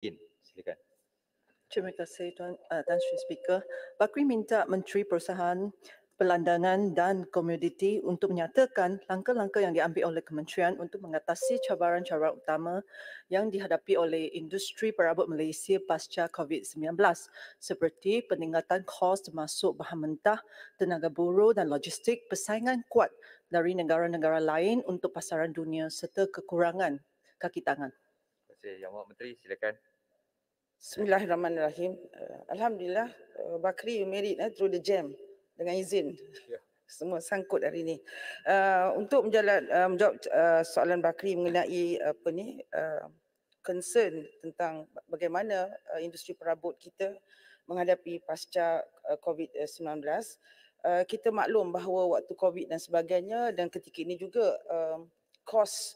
In, silakan. Terima kasih Tuan uh, Tan Sri Speaker. Bakri minta Menteri Perusahaan Pelandangan dan Komoditi untuk menyatakan langkah-langkah yang diambil oleh kementerian untuk mengatasi cabaran-cabaran utama yang dihadapi oleh industri perabot Malaysia pasca COVID-19 seperti peningkatan kos termasuk bahan mentah, tenaga buruh dan logistik, persaingan kuat dari negara-negara lain untuk pasaran dunia serta kekurangan kaki tangan. Terima kasih Yang Menteri, silakan. Bismillahirrahmanirrahim. Uh, Alhamdulillah, uh, Bakri you married eh, through the jam dengan izin. Yeah. Semua sangkut hari ini. Uh, eh, untuk menjalan, uh, menjawab uh, soalan Bakri mengenai apa ni, uh, concern tentang bagaimana uh, industri perabot kita menghadapi pasca uh, COVID-19. Uh, kita maklum bahawa waktu COVID dan sebagainya dan ketika ini juga uh, kos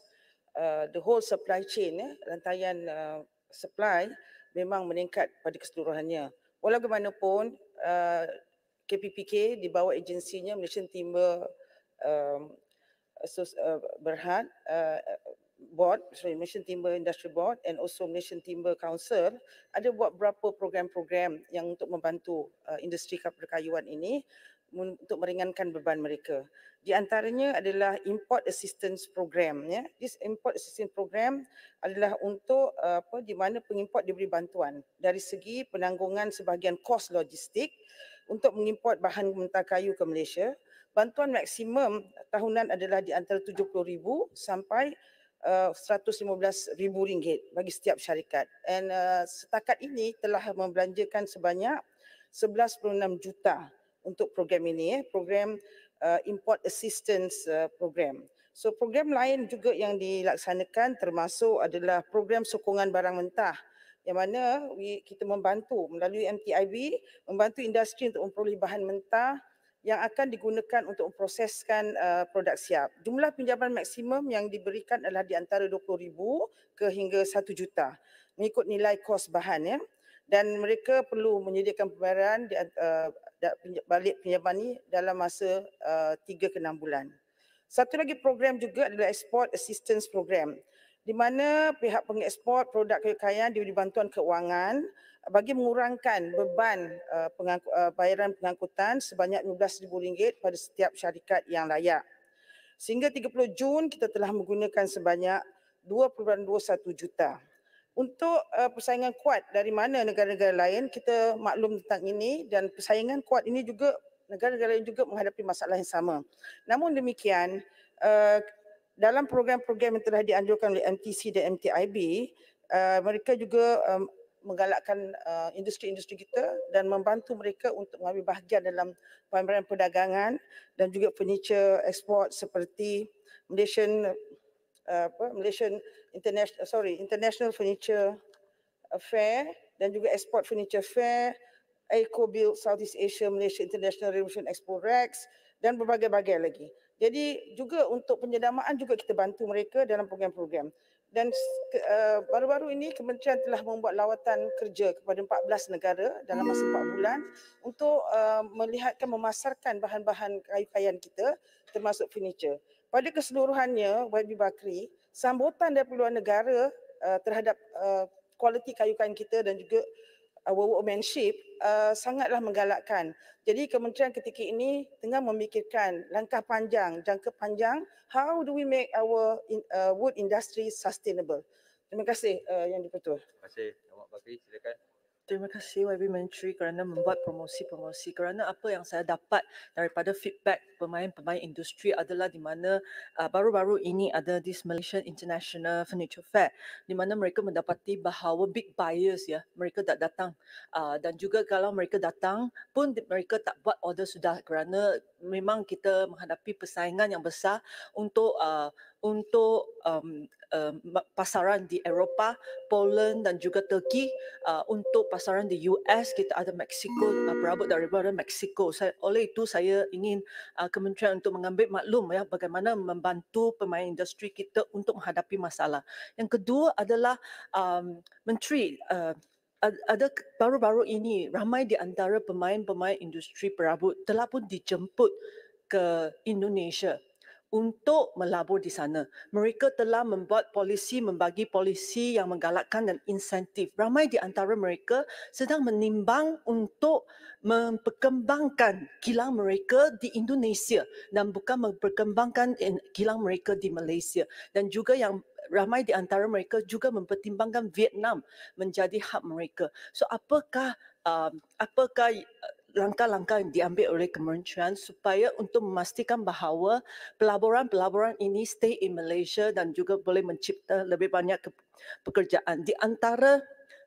uh, the whole supply chain, eh, rantaian uh, supply supply memang meningkat pada keseluruhannya. Walau bagaimanapun, KPPK uh, di bawah agensinya Malaysian Timber um, uh, Berhad uh, Board, sorry, Malaysian Timber Industry Board and also Malaysian Timber Council ada buat berapa program-program yang untuk membantu industri industri kayuan ini untuk meringankan beban mereka di antaranya adalah import assistance program ya this import assistance program adalah untuk eh, apa di mana pengimport diberi bantuan dari segi penanggungan sebahagian kos logistik untuk mengimport bahan mentah kayu ke Malaysia bantuan maksimum tahunan adalah di antara 70000 sampai uh, eh, 115000 ringgit bagi setiap syarikat and uh, setakat ini telah membelanjakan sebanyak 11.6 juta untuk program ini ya program uh, import assistance uh, program. So program lain juga yang dilaksanakan termasuk adalah program sokongan barang mentah yang mana we, kita membantu melalui MTIB membantu industri untuk memperoleh bahan mentah yang akan digunakan untuk memproseskan uh, produk siap. Jumlah pinjaman maksimum yang diberikan adalah di antara 20,000 ke hingga 1 juta mengikut nilai kos bahan ya dan mereka perlu menyediakan pembayaran di, uh, balik pinjaman ini dalam masa uh, eh, 3 ke 6 bulan. Satu lagi program juga adalah Export Assistance Program di mana pihak pengekspor produk kekayaan diberi bantuan kewangan bagi mengurangkan beban uh, pengangku, uh, bayaran pengangkutan sebanyak RM15,000 pada setiap syarikat yang layak. Sehingga 30 Jun kita telah menggunakan sebanyak 2.21 juta untuk uh, persaingan kuat dari mana negara-negara lain kita maklum tentang ini dan persaingan kuat ini juga negara-negara lain juga menghadapi masalah yang sama. Namun demikian uh, dalam program-program yang telah dianjurkan oleh MTC dan MTIB uh, mereka juga um, menggalakkan uh, industri-industri kita dan membantu mereka untuk mengambil bahagian dalam pameran perdagangan dan juga furniture ekspor seperti Malaysian apa Malaysian International uh, sorry International Furniture Fair dan juga Export Furniture Fair, Eco Build Southeast Asia Malaysia International Revolution Expo Rex dan berbagai-bagai lagi. Jadi juga untuk penyedamaan juga kita bantu mereka dalam program-program. Dan uh, baru-baru ini kementerian telah membuat lawatan kerja kepada 14 negara dalam masa 4 bulan untuk uh, melihatkan memasarkan bahan-bahan kayu kayan kita termasuk furniture pada keseluruhannya Wabi Bakri sambutan dari luar negara uh, terhadap eh, kualiti kayu kain kita dan juga our eh, workmanship uh, sangatlah menggalakkan. Jadi kementerian ketika ini tengah memikirkan langkah panjang, jangka panjang how do we make our in, uh, wood industry sustainable. Terima kasih uh, yang dipertua. Terima kasih. Terima kasih. Silakan terima kasih YB Menteri kerana membuat promosi-promosi kerana apa yang saya dapat daripada feedback pemain-pemain industri adalah di mana uh, baru-baru ini ada this Malaysian International Furniture Fair di mana mereka mendapati bahawa big buyers ya mereka tak datang uh, dan juga kalau mereka datang pun mereka tak buat order sudah kerana memang kita menghadapi persaingan yang besar untuk uh, untuk um, um, pasaran di Eropah, Poland dan juga Turki. Uh, untuk pasaran di US kita ada Mexico, uh, perabot daripada Mexico. Saya, oleh itu saya ingin uh, kementerian untuk mengambil maklum ya bagaimana membantu pemain industri kita untuk menghadapi masalah. Yang kedua adalah um, menteri uh, ada baru-baru ini ramai di antara pemain-pemain industri perabot telah pun dijemput ke Indonesia untuk melabur di sana. Mereka telah membuat polisi, membagi polisi yang menggalakkan dan insentif. Ramai di antara mereka sedang menimbang untuk memperkembangkan kilang mereka di Indonesia dan bukan memperkembangkan kilang mereka di Malaysia. Dan juga yang ramai di antara mereka juga mempertimbangkan Vietnam menjadi hub mereka. So apakah um, apakah langkah-langkah yang diambil oleh kementerian supaya untuk memastikan bahawa pelaburan-pelaburan ini stay in Malaysia dan juga boleh mencipta lebih banyak pekerjaan. Di antara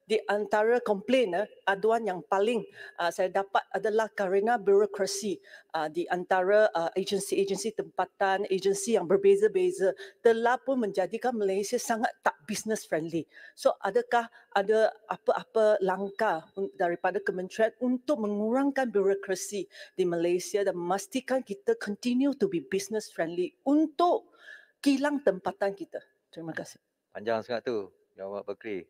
di antara komplain eh, aduan yang paling uh, saya dapat adalah kerana birokrasi uh, di antara uh, agensi-agensi tempatan, agensi yang berbeza-beza telah pun menjadikan Malaysia sangat tak business friendly. So adakah ada apa-apa langkah daripada kementerian untuk mengurangkan birokrasi di Malaysia dan memastikan kita continue to be business friendly untuk kilang tempatan kita. Terima kasih. Panjang sangat tu jawab Bakri.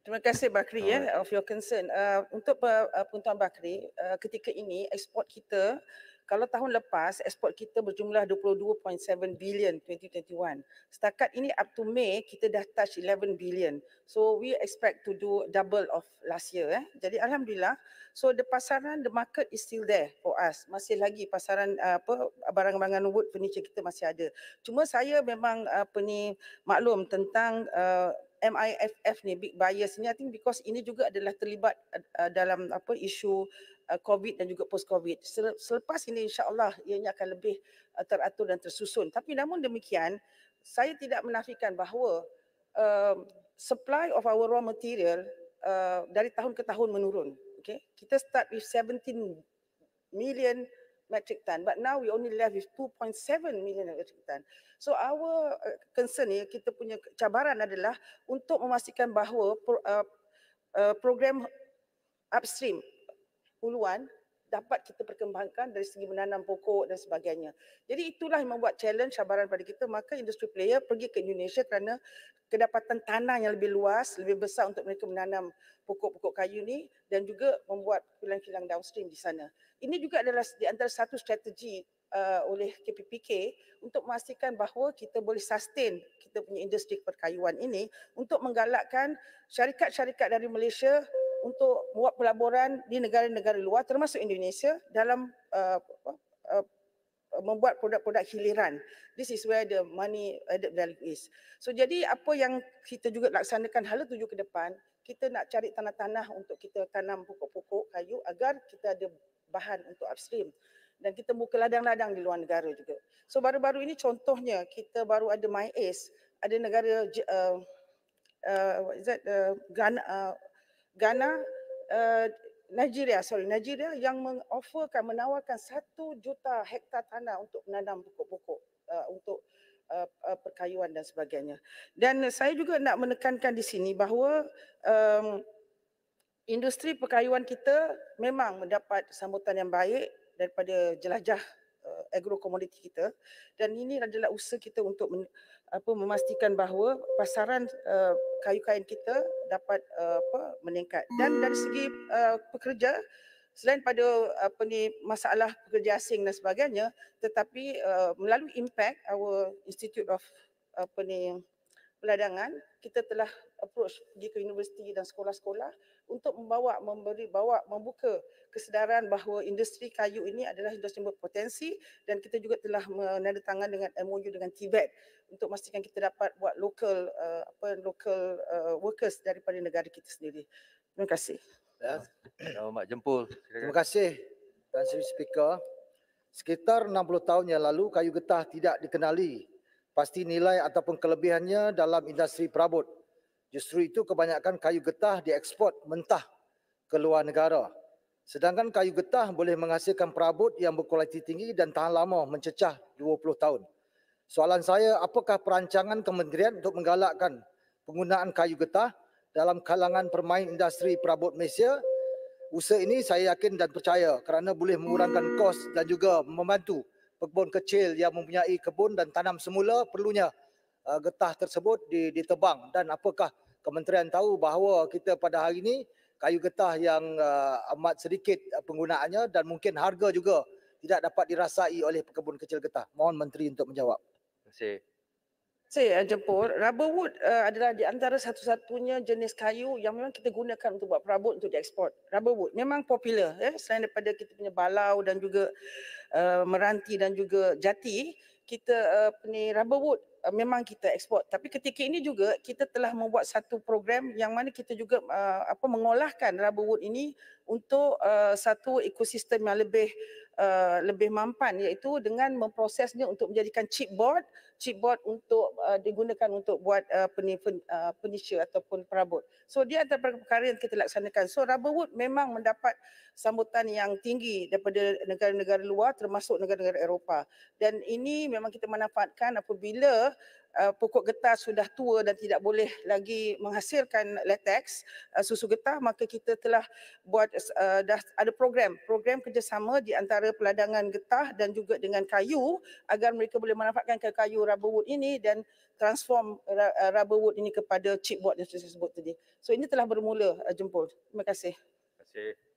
Terima kasih Bakri right. eh, of your concern. Uh, untuk uh, Puan Bakri, uh, ketika ini ekspor kita kalau tahun lepas ekspor kita berjumlah 22.7 billion 2021. Setakat ini up to May kita dah touch 11 billion. So we expect to do double of last year eh. Jadi alhamdulillah so the pasaran the market is still there for us. Masih lagi pasaran uh, apa barang-barang wood furniture kita masih ada. Cuma saya memang uh, apa ni maklum tentang uh, MIFF ni big buyers ni I think because ini juga adalah terlibat uh, dalam apa isu Eh, COVID dan juga post-COVID. Selepas ini Insya Allah ianya akan lebih eh, teratur dan tersusun. Tapi namun demikian, saya tidak menafikan bahawa uh, supply of our raw material uh, dari tahun ke tahun menurun. Okay? Kita start with 17 million metric ton but now we only left with 2.7 million metric ton. So our concern ni, kita punya cabaran adalah untuk memastikan bahawa program upstream puluhan dapat kita perkembangkan dari segi menanam pokok dan sebagainya. Jadi itulah yang membuat challenge cabaran pada kita. Maka industri player pergi ke Indonesia kerana kedapatan tanah yang lebih luas, lebih besar untuk mereka menanam pokok-pokok kayu ni dan juga membuat kilang-kilang downstream di sana. Ini juga adalah di antara satu strategi uh, oleh KPPK untuk memastikan bahawa kita boleh sustain kita punya industri perkayuan ini untuk menggalakkan syarikat-syarikat dari Malaysia untuk buat pelaburan di negara-negara luar termasuk Indonesia dalam uh, uh, membuat produk-produk hiliran. This is where the money added value is. So jadi apa yang kita juga laksanakan hala tuju ke depan, kita nak cari tanah-tanah untuk kita tanam pokok-pokok kayu agar kita ada bahan untuk upstream dan kita buka ladang-ladang di luar negara juga. So baru-baru ini contohnya kita baru ada MyAce, ada negara uh, uh, what is that uh, Ghana, uh, Ghana, uh, Nigeria, sorry, Nigeria yang mengoferkan menawarkan satu juta hektar tanah untuk menanam pokok-pokok uh, untuk uh, uh, perkayuan dan sebagainya. Dan saya juga nak menekankan di sini bahawa um, industri perkayuan kita memang mendapat sambutan yang baik daripada jelajah uh, agro komoditi kita dan ini adalah usaha kita untuk apa memastikan bahawa pasaran uh, eh, kayu kain kita dapat uh, apa meningkat dan dari segi uh, pekerja selain pada apa ni masalah pekerja asing dan sebagainya tetapi uh, melalui impact our institute of apa ni peladangan kita telah approach pergi ke universiti dan sekolah-sekolah untuk membawa memberi bawa membuka kesedaran bahawa industri kayu ini adalah industri yang berpotensi dan kita juga telah menandatangani dengan MOU dengan Tibet e untuk memastikan kita dapat buat local uh, apa local uh, workers daripada negara kita sendiri. Terima kasih. Terima ya. kasih. Terima kasih Tuan Sri Speaker. Sekitar 60 tahun yang lalu kayu getah tidak dikenali pasti nilai ataupun kelebihannya dalam industri perabot. Justru itu kebanyakan kayu getah diekspor mentah ke luar negara. Sedangkan kayu getah boleh menghasilkan perabot yang berkualiti tinggi dan tahan lama mencecah 20 tahun. Soalan saya, apakah perancangan kementerian untuk menggalakkan penggunaan kayu getah dalam kalangan permain industri perabot Malaysia? Usaha ini saya yakin dan percaya kerana boleh mengurangkan kos dan juga membantu pekebun kecil yang mempunyai kebun dan tanam semula perlunya uh, getah tersebut ditebang dan apakah kementerian tahu bahawa kita pada hari ini kayu getah yang uh, amat sedikit uh, penggunaannya dan mungkin harga juga tidak dapat dirasai oleh pekebun kecil getah mohon menteri untuk menjawab terima kasih saya jemput rubberwood uh, adalah di antara satu-satunya jenis kayu yang memang kita gunakan untuk buat perabot untuk diekspor rubberwood memang popular eh? selain daripada kita punya balau dan juga Eh, Meranti dan juga Jati kita apa eh, ni Rubberwood uh, memang kita ekspor tapi ketika ini juga kita telah membuat satu program yang mana kita juga uh, apa mengolahkan rubber wood ini untuk uh, satu ekosistem yang lebih uh, lebih mampan iaitu dengan memprosesnya untuk menjadikan chipboard chipboard untuk uh, digunakan untuk buat uh, penisya uh, ataupun perabot. So dia ada perkara yang kita laksanakan. So rubber wood memang mendapat sambutan yang tinggi daripada negara-negara luar termasuk negara-negara Eropah. Dan ini memang kita manfaatkan apabila uh, uh, pokok getah sudah tua dan tidak boleh lagi menghasilkan latex uh, susu getah maka kita telah buat uh, dah ada program program kerjasama di antara peladangan getah dan juga dengan kayu agar mereka boleh manfaatkan kayu rubber wood ini dan transform uh, rubber wood ini kepada chipboard yang saya sebut tadi. So ini telah bermula uh, jempol. Terima kasih. Terima kasih.